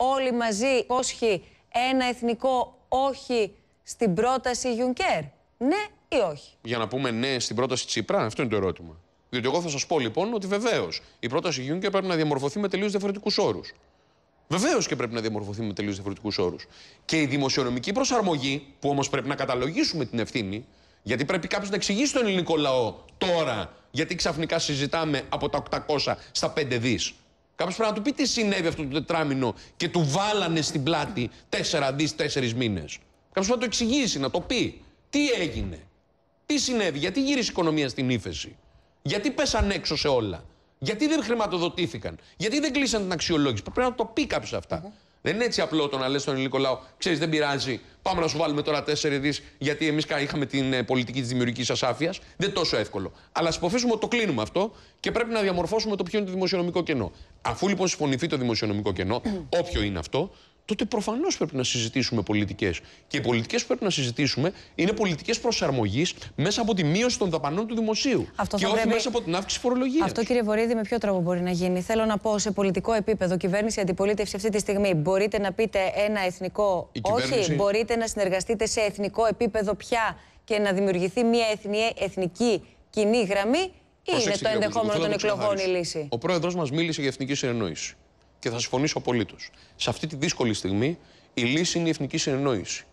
όλοι μαζί όσχι ένα εθνικό όχι στην πρόταση Γιουνκέρ. Ναι ή όχι. Για να πούμε ναι στην πρόταση Τσίπρα, αυτό είναι το ερώτημα. Διότι εγώ θα σας πω λοιπόν ότι βεβαίως η πρόταση Γιούνκερ πρέπει να διαμορφωθεί με τελείως διαφορετικούς όρους. Βεβαίως και πρέπει να διαμορφωθεί με τελείως διαφορετικούς όρους. Και η δημοσιονομική προσαρμογή, που όμως πρέπει να καταλογίσουμε την ευθύνη, γιατί πρέπει κάποιος να εξηγήσει τον ελληνικό λαό τώρα γιατί ξαφνικά συζητάμε από τα 800 στα 5 δις. Κάποιος πρέπει να του πει τι συνέβη αυτό το τετράμινο και του βάλανε στην πλάτη τέσσερα αντί τέσσερις μήνες. Κάποιος πρέπει να το εξηγήσει, να το πει. Τι έγινε, τι συνέβη, γιατί γύρισε η οικονομία στην ύφεση, γιατί πέσαν έξω σε όλα, γιατί δεν χρηματοδοτήθηκαν, γιατί δεν κλείσαν την αξιολόγηση. Πρέπει να το πει κάποιος δεν είναι έτσι απλό το να λες στον ελληνικό λαό: Ξέρεις, δεν πειράζει. Πάμε να σου βάλουμε τώρα τέσσερι δις, γιατί εμείς είχαμε την ε, πολιτική της δημιουργικής ασάφειας. Δεν τόσο εύκολο. Αλλά ας υποφύσουμε ότι το κλείνουμε αυτό και πρέπει να διαμορφώσουμε το ποιο είναι το δημοσιονομικό κενό. Αφού λοιπόν συμφωνηθεί το δημοσιονομικό κενό, όποιο είναι αυτό, τότε προφανώς πρέπει να συζητήσουμε πολιτικές. Και οι πολιτικές που πρέπει να συζητήσουμε είναι πολιτικές προσαρμογής μέσα από τη μείωση των δαπανών του δημοσίου. Αυτό και όχι πρέπει... μέσα από την αύξηση φορολογίας. Αυτό, κύριε Βορύδη, με ποιο τρόπο μπορεί να γίνει. Θέλω να πω σε πολιτικό επίπεδο, κυβέρνηση, αντιπολίτευση αυτή τη στιγμή, μπορείτε να πείτε ένα εθνικό όχι, μπορείτε να συνεργαστείτε σε εθνικό επίπεδο πια και να δημιουργηθεί μια εθνική, εθνική κοινή γραμμή. Ή είναι το ενδεχόμενο των εκλογών η λύση. Ο πρόεδρος μας μίλησε για εθνική συνεννόηση. Και θα συμφωνήσω απολύτως. Σε αυτή τη δύσκολη στιγμή η λύση είναι η εθνική συνεννόηση.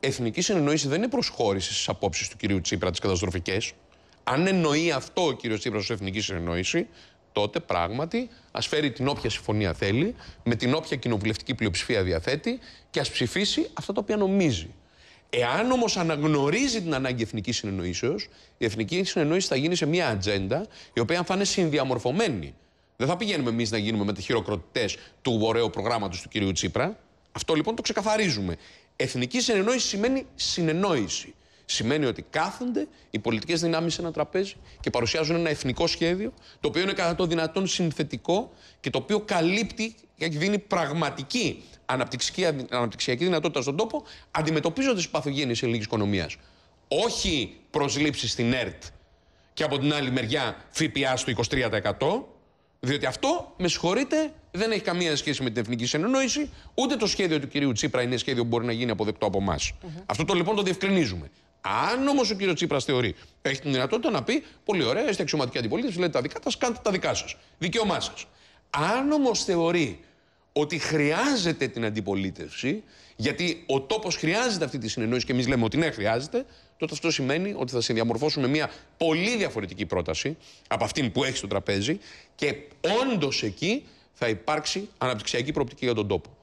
Εθνική συνεννόηση δεν είναι προσχώρηση στις απόψεις του κυρίου Τσίπρα τις καταστροφικές. Αν εννοεί αυτό ο κύριος Τσίπρας ως εθνική συνεννόηση, τότε πράγματι ας φέρει την όποια συμφωνία θέλει, με την όποια κοινοβουλευτική πλειοψηφία διαθέτει και ας ψηφίσει αυτά τα οποία νομίζει. Εάν όμως αναγνωρίζει την ανάγκη εθνικής συνεννοήσεως, η εθνική συνεννόηση θα γίνει σε μια ατζέντα η οποία θα είναι συνδιαμορφωμένη δεν θα πηγαίνουμε εμείς να γίνουμε με χειροκροτητέ του ωραίου προγράμματος του κυρίου Τσίπρα. Αυτό λοιπόν το ξεκαθαρίζουμε. Εθνική συνεννόηση σημαίνει συνεννόηση. Σημαίνει ότι κάθονται οι πολιτικές δυνάμεις σε ένα τραπέζι και παρουσιάζουν ένα εθνικό σχέδιο, το οποίο είναι κατά το δυνατόν συνθετικό και το οποίο καλύπτει και δίνει πραγματική αναπτυξιακή δυνατότητα στον τόπο, αντιμετωπίζοντας τις παθογένειες της ελληνικής οικονομίας. Όχι προσλήψεις στην ΕΡΤ και από την άλλη μεριά ΦΠΑ στο 23%. Διότι αυτό, με συγχωρείτε, δεν έχει καμία σχέση με την εθνική συνεννόηση, ούτε το σχέδιο του κυρίου Τσίπρα είναι σχέδιο που μπορεί να γίνει αποδεκτό από εμάς. Mm-hmm. Αυτό το λοιπόν το διευκρινίζουμε. Αν όμως ο κύριος Τσίπρας θεωρεί, έχει την δυνατότητα να πει: Πολύ ωραία, είστε αξιωματική αντιπολίτευση, λέτε τα δικά σας, κάντε τα δικά σας. Δικαίωμά σας. Αν όμως θεωρεί ότι χρειάζεται την αντιπολίτευση, γιατί ο τόπος χρειάζεται αυτή τη συνεννόηση και εμείς λέμε ότι ναι, χρειάζεται, τότε αυτό σημαίνει ότι θα συνδιαμορφώσουμε μια πολύ διαφορετική πρόταση από αυτήν που έχει στο τραπέζι και όντως εκεί θα υπάρξει αναπτυξιακή προοπτική για τον τόπο.